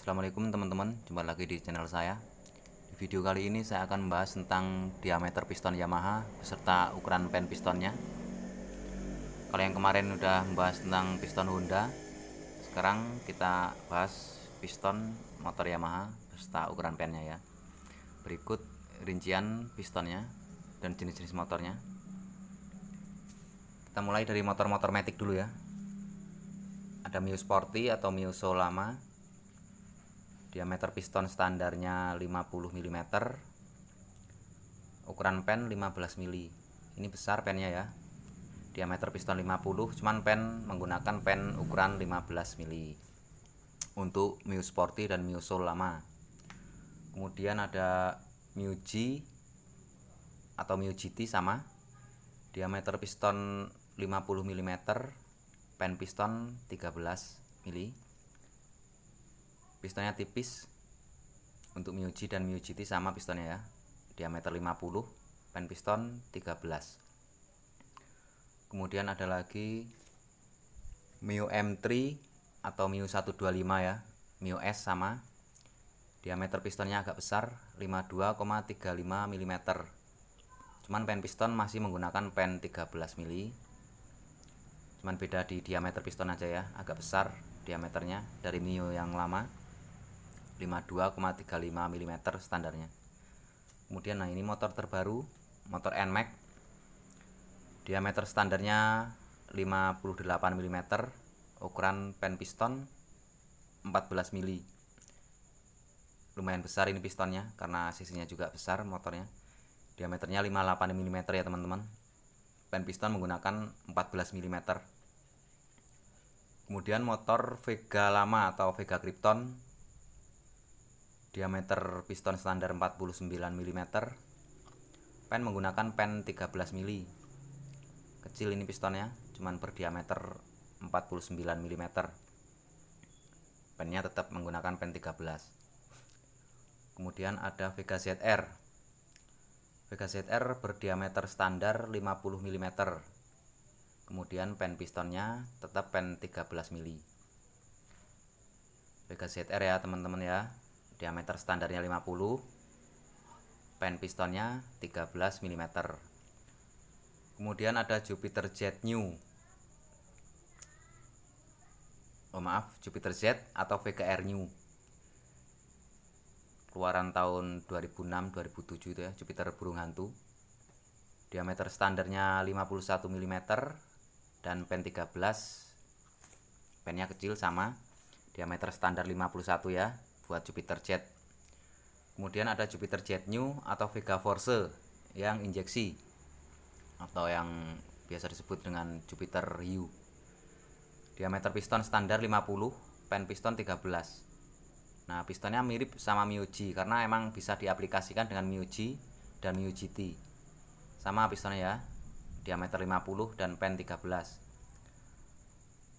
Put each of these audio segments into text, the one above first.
Assalamualaikum teman-teman, jumpa lagi di channel saya Di video kali ini saya akan membahas tentang diameter piston Yamaha Beserta ukuran pen pistonnya Kalau yang kemarin sudah membahas tentang piston Honda Sekarang kita bahas piston motor Yamaha Beserta ukuran pennya ya Berikut rincian pistonnya dan jenis-jenis motornya Kita mulai dari motor-motor Matic dulu ya ada Mio Sporty atau Mio Solama diameter piston standarnya 50 mm ukuran pen 15 mm ini besar pennya ya diameter piston 50 cuman pen menggunakan pen ukuran 15 mm untuk Mio Sporty dan Mio Soul lama kemudian ada Mio G atau Mio GT sama diameter piston 50 mm pen piston 13 mm pistonnya tipis untuk Miuji dan Miuji T sama pistonnya ya diameter 50 pen piston 13 kemudian ada lagi Miu M3 atau Miu 125 ya Miu S sama diameter pistonnya agak besar 52,35 mm cuman pen piston masih menggunakan pen 13 mm cuman beda di diameter piston aja ya agak besar diameternya dari Mio yang lama 52,35 mm standarnya kemudian nah ini motor terbaru motor NMAX diameter standarnya 58 mm ukuran pen piston 14 mm lumayan besar ini pistonnya karena sisinya juga besar motornya diameternya 58 mm ya teman-teman pen piston menggunakan 14 mm kemudian motor Vega lama atau Vega Krypton diameter piston standar 49 mm pen menggunakan pen 13 mili kecil ini pistonnya cuman berdiameter 49 mm pennya tetap menggunakan pen 13 kemudian ada Vega ZR Vega ZR berdiameter standar 50 mm kemudian pen pistonnya tetap pen 13 mili Vega ZR ya teman-teman ya diameter standarnya 50 pen pistonnya 13 mm kemudian ada Jupiter Jet New oh maaf Jupiter Z atau VKR New keluaran tahun 2006 2007 itu ya Jupiter burung hantu diameter standarnya 51 mm dan pen 13 pennya kecil sama diameter standar 51 ya buat Jupiter Jet. Kemudian ada Jupiter Jet New atau Vega Force yang injeksi atau yang biasa disebut dengan Jupiter U. Diameter piston standar 50, pen piston 13. Nah, pistonnya mirip sama Miuji karena emang bisa diaplikasikan dengan Miuji dan Miu T. Sama pistonnya ya, diameter 50 dan pen 13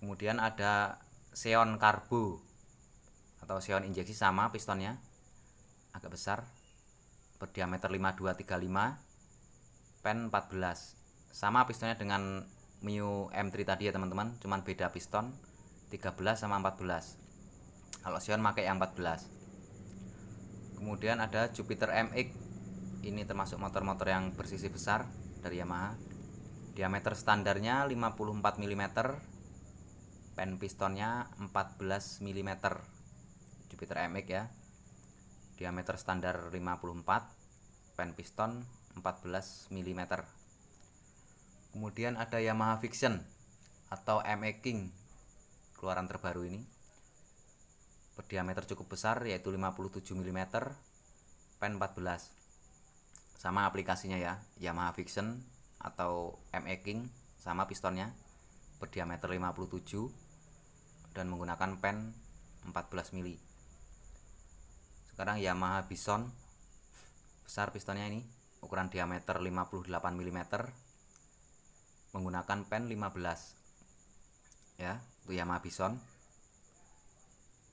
kemudian ada Xeon Carbo atau Xeon injeksi sama pistonnya agak besar berdiameter 5235 pen 14 sama pistonnya dengan Miu M3 tadi ya teman-teman cuman beda piston 13 sama 14 kalau Xeon pakai yang 14 kemudian ada Jupiter MX ini termasuk motor-motor yang bersisi besar dari Yamaha diameter standarnya 54 mm pen pistonnya 14 mm Jupiter MX ya diameter standar 54 pen piston 14 mm kemudian ada Yamaha Fiction atau MX King keluaran terbaru ini berdiameter cukup besar yaitu 57 mm pen 14 sama aplikasinya ya Yamaha Fiction atau MX King sama pistonnya berdiameter 57 dan menggunakan pen 14 mm sekarang Yamaha Bison besar pistonnya ini ukuran diameter 58 mm menggunakan pen 15 ya untuk Yamaha Bison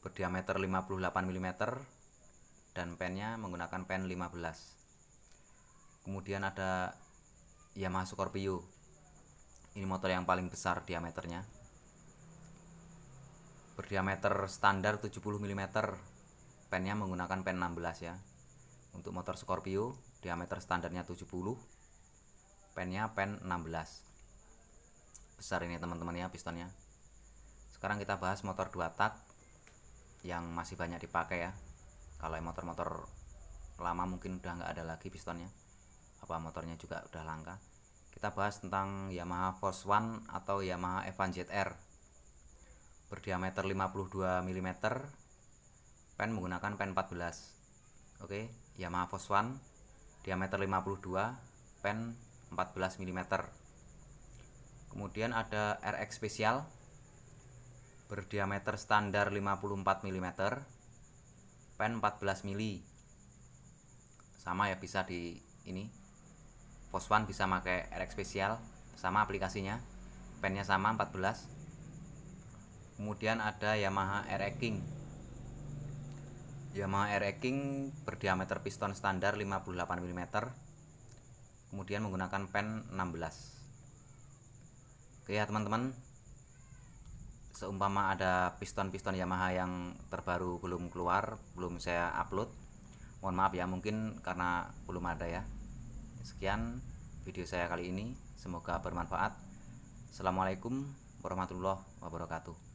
berdiameter 58 mm dan pennya menggunakan pen 15 kemudian ada Yamaha Scorpio ini motor yang paling besar diameternya berdiameter standar 70 mm pennya menggunakan pen 16 ya untuk motor Scorpio diameter standarnya 70 pennya pen 16 besar ini teman-teman ya pistonnya sekarang kita bahas motor 2 tak yang masih banyak dipakai ya kalau motor-motor lama mungkin udah nggak ada lagi pistonnya apa motornya juga udah langka kita bahas tentang Yamaha Force One atau Yamaha Evan ZR berdiameter 52 mm pen menggunakan pen 14 oke Yamaha Force One diameter 52 pen 14 mm kemudian ada RX spesial berdiameter standar 54 mm pen 14 mili sama ya bisa di ini Force One bisa pakai RX spesial sama aplikasinya pennya sama 14 kemudian ada Yamaha RX King Yamaha Air King berdiameter piston standar 58 mm kemudian menggunakan pen 16 oke ya teman-teman seumpama ada piston-piston Yamaha yang terbaru belum keluar belum saya upload mohon maaf ya mungkin karena belum ada ya sekian video saya kali ini semoga bermanfaat assalamualaikum warahmatullahi wabarakatuh